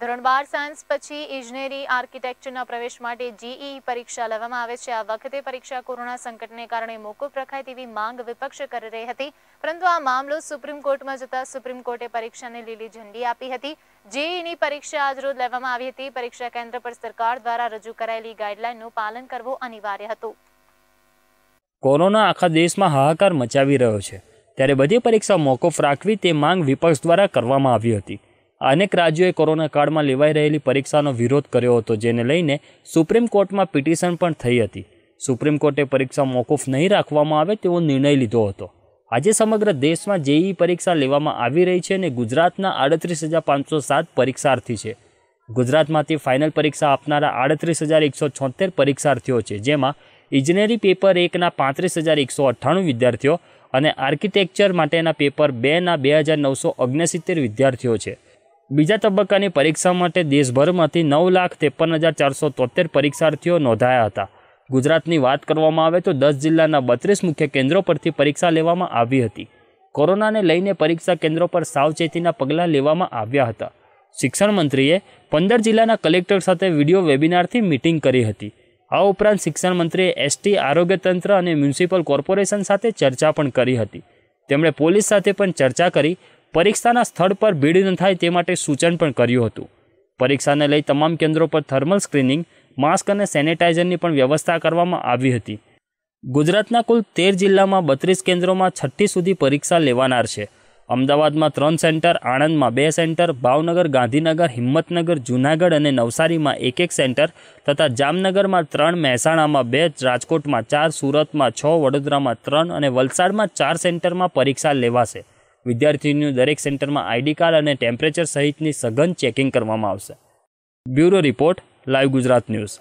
ધોરણ બાર સાયન્સ પછી ઇજનેરી આર્કિટેક્ચરના પ્રવેશ માટે જીઈ e e પરીક્ષા લેવામાં આવે છે આ વખતે પરીક્ષા કોરોના સંકટને કારણે મોકૂફ રખાય તેવી માંગ વિપક્ષ કરી રહી હતી પરંતુ આ મામલો સુપ્રીમ કોર્ટમાં જતા સુપ્રીમ કોર્ટે પરીક્ષાને લીલી ઝંડી આપી હતી જેઈની e પરીક્ષા આજરોજ લેવામાં આવી હતી પરીક્ષા કેન્દ્ર પર સરકાર દ્વારા રજૂ કરાયેલી ગાઈડલાઈનનું પાલન કરવું અનિવાર્ય હતું કોરોના આખા દેશમાં હાહાકાર મચાવી રહ્યો છે ત્યારે બધી પરીક્ષા મોકૂફ રાખવી તે માંગ વિપક્ષ દ્વારા કરવામાં આવી હતી અનેક રાજ્યોએ કોરોના કાળમાં લેવાઈ રહેલી પરીક્ષાનો વિરોધ કર્યો હતો જેને લઈને સુપ્રીમ કોર્ટમાં પિટિશન પણ થઈ હતી સુપ્રીમ કોર્ટે પરીક્ષા મોકૂફ નહીં રાખવામાં આવે તેવો નિર્ણય લીધો હતો આજે સમગ્ર દેશમાં જેઈ પરીક્ષા લેવામાં આવી રહી છે અને ગુજરાતના આડત્રીસ હજાર પાંચસો સાત પરીક્ષાર્થી છે ગુજરાતમાંથી ફાઇનલ પરીક્ષા આપનારા આડત્રીસ હજાર એકસો છોતેર પરીક્ષાર્થીઓ છે જેમાં ઇજનેરી પેપર એકના પાંત્રીસ હજાર એકસો અઠ્ઠાણું વિદ્યાર્થીઓ અને આર્કિટેક્ચર માટેના પેપર બેના બે હજાર નવસો ઓગણસિત્તેર વિદ્યાર્થીઓ છે બીજા તબક્કાની પરીક્ષા માટે દેશભરમાંથી નવ લાખ ત્રેપન હજાર ચારસો તોતેર પરીક્ષાર્થીઓ નોંધાયા હતા ગુજરાતની વાત કરવામાં આવે તો દસ જિલ્લાના બત્રીસ મુખ્ય કેન્દ્રો પરથી પરીક્ષા લેવામાં આવી હતી કોરોનાને લઈને પરીક્ષા કેન્દ્રો પર સાવચેતીના પગલાં લેવામાં આવ્યા હતા શિક્ષણ મંત્રીએ પંદર જિલ્લાના કલેક્ટર સાથે વિડીયો વેબિનારથી મિટિંગ કરી હતી આ ઉપરાંત શિક્ષણ મંત્રીએ એસટી આરોગ્ય તંત્ર અને મ્યુનિસિપલ કોર્પોરેશન સાથે ચર્ચા પણ કરી હતી તેમણે પોલીસ સાથે પણ ચર્ચા કરી પરીક્ષાના સ્થળ પર ભીડ ન થાય તે માટે સૂચન પણ કર્યું હતું પરીક્ષાને લઈ તમામ કેન્દ્રો પર થર્મલ સ્ક્રીનિંગ માસ્ક અને સેનેટાઇઝરની પણ વ્યવસ્થા કરવામાં આવી હતી ગુજરાતના કુલ તેર જિલ્લામાં બત્રીસ કેન્દ્રોમાં છઠ્ઠી સુધી પરીક્ષા લેવાનાર છે અમદાવાદમાં ત્રણ સેન્ટર આણંદમાં બે સેન્ટર ભાવનગર ગાંધીનગર હિંમતનગર જુનાગઢ અને નવસારીમાં એક એક સેન્ટર તથા જામનગરમાં ત્રણ મહેસાણામાં બે રાજકોટમાં ચાર સુરતમાં છ વડોદરામાં ત્રણ અને વલસાડમાં ચાર સેન્ટરમાં પરીક્ષા લેવાશે વિદ્યાર્થીઓનું દરેક સેન્ટરમાં આઈડી કાર્ડ અને ટેમ્પરેચર સહિતની સઘન ચેકિંગ કરવામાં આવશે bureau report live Gujarat news